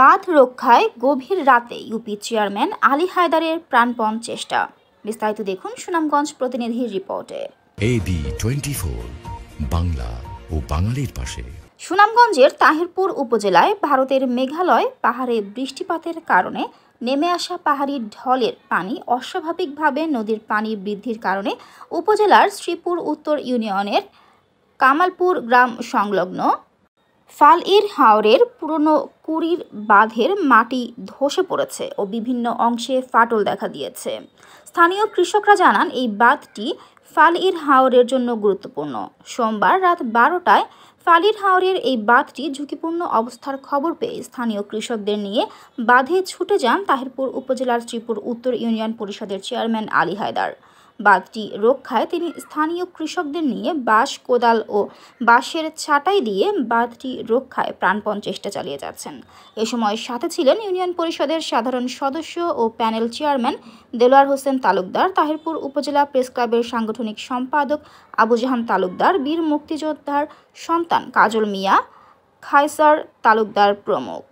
বাঁধ রক্ষায় গভীর রাতে ইউপি চেয়ারম্যান আলী হায়দারের প্রাণপণ চেষ্টা বিস্তারিত দেখুন সুনামগঞ্জ প্রতিনিধির রিপোর্টে এবি টোয়েন্টি বাংলা ও বাঙালির পাশে সুনামগঞ্জের তাহিরপুর উপজেলায় ভারতের মেঘালয় পাহাড়ে বৃষ্টিপাতের কারণে নেমে আসা পাহাড়ি ঢলের পানি অস্বাভাবিকভাবে নদীর পানি বৃদ্ধির কারণে উপজেলার শ্রীপুর উত্তর ইউনিয়নের কামালপুর গ্রাম সংলগ্ন ফালইর হাওরের পুরনো কুড়ির বাঁধের মাটি ধসে পড়েছে ও বিভিন্ন অংশে ফাটল দেখা দিয়েছে স্থানীয় কৃষকরা জানান এই বাঁধটি ফালইর হাওরের জন্য গুরুত্বপূর্ণ সোমবার রাত বারোটায় ফালির হাওরের এই বাঁধটি ঝুঁকিপূর্ণ অবস্থার খবর পেয়ে স্থানীয় কৃষকদের নিয়ে বাঁধে ছুটে যান তাহিরপুর উপজেলার শ্রীপুর উত্তর ইউনিয়ন পরিষদের চেয়ারম্যান আলী হায়দার বাঁধটি রক্ষায় তিনি স্থানীয় কৃষকদের নিয়ে বাঁশ কোদাল ও বাঁশের ছাটাই দিয়ে বাঁধটি রক্ষায় প্রাণপণ চেষ্টা চালিয়ে যাচ্ছেন এ সময় সাথে ছিলেন ইউনিয়ন পরিষদের সাধারণ সদস্য ও প্যানেল চেয়ারম্যান দেলোয়ার হোসেন তালুকদার তাহিরপুর উপজেলা প্রেস ক্লাবের সাংগঠনিক সম্পাদক আবু জাহান তালুকদার বীর মুক্তিযোদ্ধার সন্তান কাজল মিয়া খাইসার তালুকদার প্রমুখ